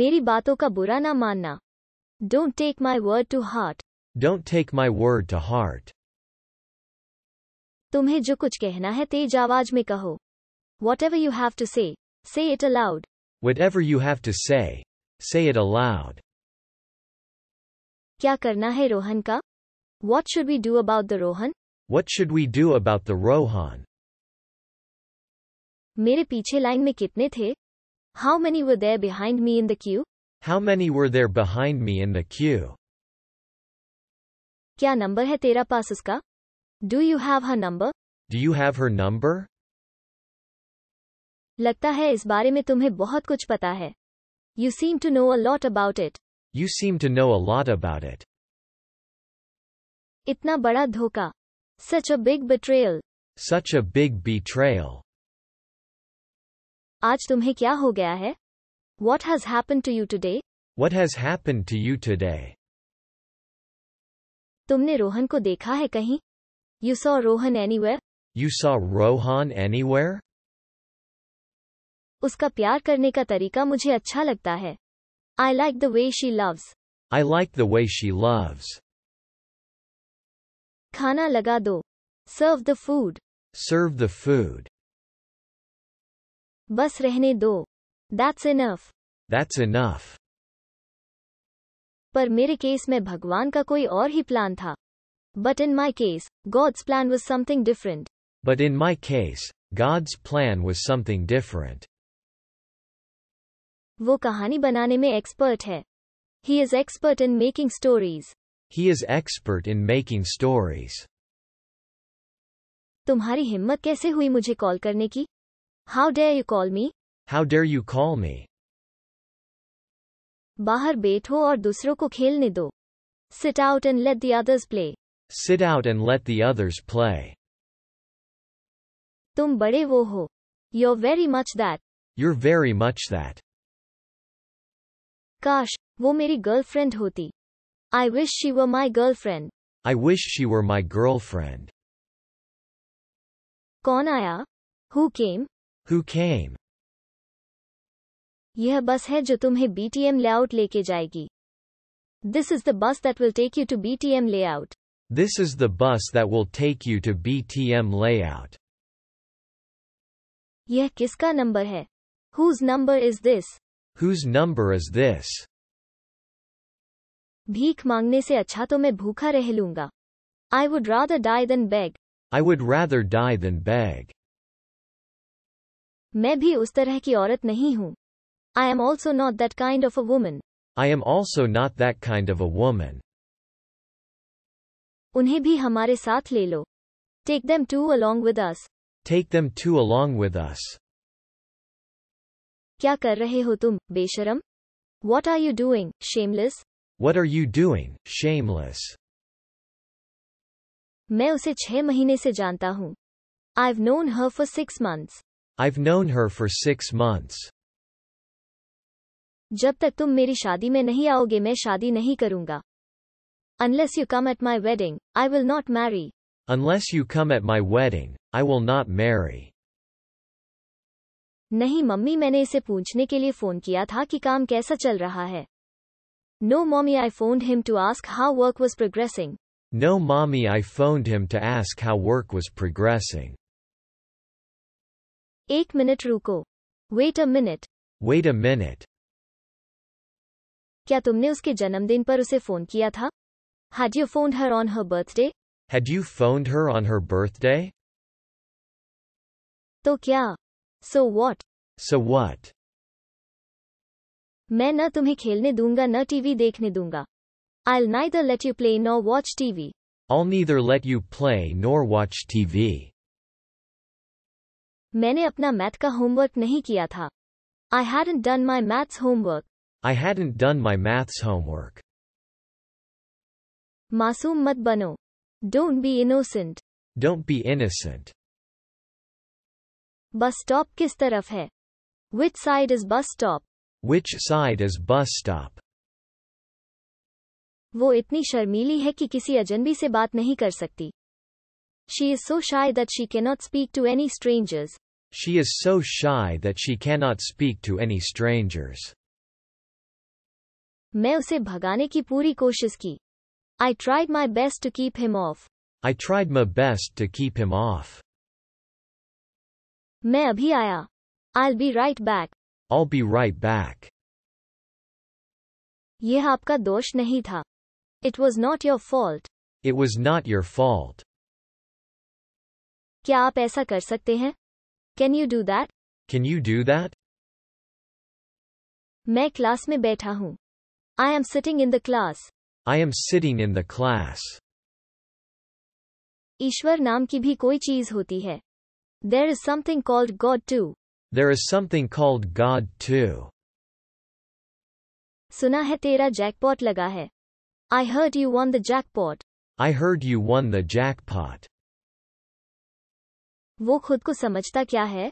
मेरी बातों का बुरा ना मानना don't take my word to heart don't take my word to heart तुम्हें जो कुछ कहना है तेज आवाज में कहो whatever you have to say say it aloud whatever you have to say say it aloud क्या करना है रोहन का what should we do about the Rohan what should we do about the Rohan मेरे पीछे लाइन में कितने थे How many were there behind me in the queue? How many were there behind me in the queue? क्या number है तेरा पास उसका? Do you have her number? Do you have her number? लगता है इस बारे में तुम्हें बहुत कुछ पता है. You seem to know a lot about it. You seem to know a lot about it. इतना बड़ा धोखा. Such a big betrayal. Such a big betrayal. आज तुम्हें क्या हो गया है what has happen to you today what has happen to you today तुमने रोहन को देखा है कहीं you saw Rohan anywhere you saw Rohan anywhere उसका प्यार करने का तरीका मुझे अच्छा लगता है I like the way she loves I like the way she loves खाना लगा दो serve the food serve the food बस रहने दो दैट्स इनफ दैट्स इनफ पर मेरे केस में भगवान का कोई और ही प्लान था but in my case God's plan was something different but in my case God's plan was something different वो कहानी बनाने में एक्सपर्ट है he is expert in making stories he is expert in making stories तुम्हारी हिम्मत कैसे हुई मुझे कॉल करने की How dare you call me? How dare you call me? Bahar betho aur dusro ko khelne do. Sit out and let the others play. Sit out and let the others play. Tum bade wo ho. You're very much that. You're very much that. काश, wo meri girlfriend hoti. I wish she were my girlfriend. I wish she were my girlfriend. कौन aaya? Who came? Who came? यह बस है जो तुम्हें BTM layout लेके जाएगी. This is the bus that will take you to BTM layout. This is the bus that will take you to BTM layout. यह किसका नंबर है? Whose number is this? Whose number is this? भीख मांगने से अच्छा तो मैं भूखा रह लूंगा. I would rather die than beg. I would rather die than beg. मैं भी उस तरह की औरत नहीं हूँ I am also not that kind of a woman I am also not that kind of a woman उन्हें भी हमारे साथ ले लो take them to along with us take them to along with us क्या कर रहे हो तुम बेशरम what are you doing shameless what are you doing shameless मैं उसे छह महीने से जानता हूँ I've known her for six months. I've known her for six months. जब तक तुम मेरी शादी में नहीं आओगे मैं शादी नहीं करूंगा. Unless you come at my wedding, I will not marry. Unless you come at my wedding, I will not marry. नहीं मम्मी मैंने इसे पूछने के लिए फोन किया था कि काम कैसा चल रहा है. No mommy I phoned him to ask how work was progressing. No mommy I phoned him to ask how work was progressing. एक मिनट रुको wait a minute wait a minute क्या तुमने उसके जन्मदिन पर उसे फोन किया था had you phone her on her birthday had you phone her on her birthday तो क्या सो वॉट सो वॉट मैं न तुम्हें खेलने दूंगा न टीवी देखने दूंगा I'll neither let you play nor watch TV. I'll neither let you play nor watch TV. मैंने अपना मैथ का होमवर्क नहीं किया था I hadn't done my maths homework I hadn't done my maths homework मासूम मत बनो don't be innocent don't be innocent bus stop किस तरफ है which side is bus stop which side is bus stop वो इतनी शर्मीली है कि किसी अजनबी से बात नहीं कर सकती She is so shy that she cannot speak to any strangers. She is so shy that she cannot speak to any strangers. मैं उसे भगाने की पूरी कोशिश की. I tried my best to keep him off. I tried my best to keep him off. मैं अभी आया. I'll be right back. I'll be right back. यह आपका दोष नहीं था. It was not your fault. It was not your fault. क्या आप ऐसा कर सकते हैं can you do that can you do that मैं क्लास में बैठा हूँ I am sitting in the class I am sitting in the class ईश्वर नाम की भी कोई चीज होती है there is something called God too there is something called God too सुना है तेरा जैकपॉट लगा है I heard you won the jackpot I heard you won the jackpot वो खुद को समझता क्या है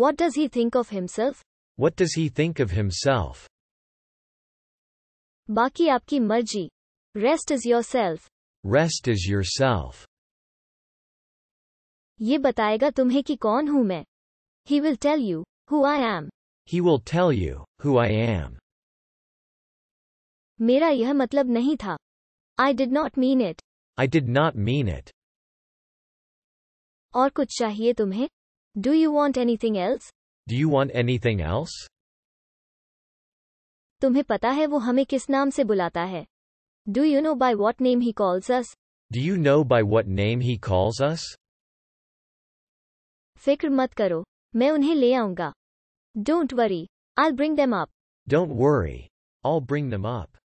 what does he think of himself what does he think of himself बाकी आपकी मर्जी rest is yourself rest is yourself ये बताएगा तुम्हें कि कौन हूं मैं he will tell you who I am he will tell you who I am मेरा यह मतलब नहीं था I did not mean it I did not mean it और कुछ चाहिए तुम्हें do you want anything else do you want anything else तुम्हें पता है वो हमें किस नाम से बुलाता है do you know by what name he calls us do you know by what name he calls us फिक्र मत करो मैं उन्हें ले आऊंगा don't worry I bring them up don't worry I'll bring them up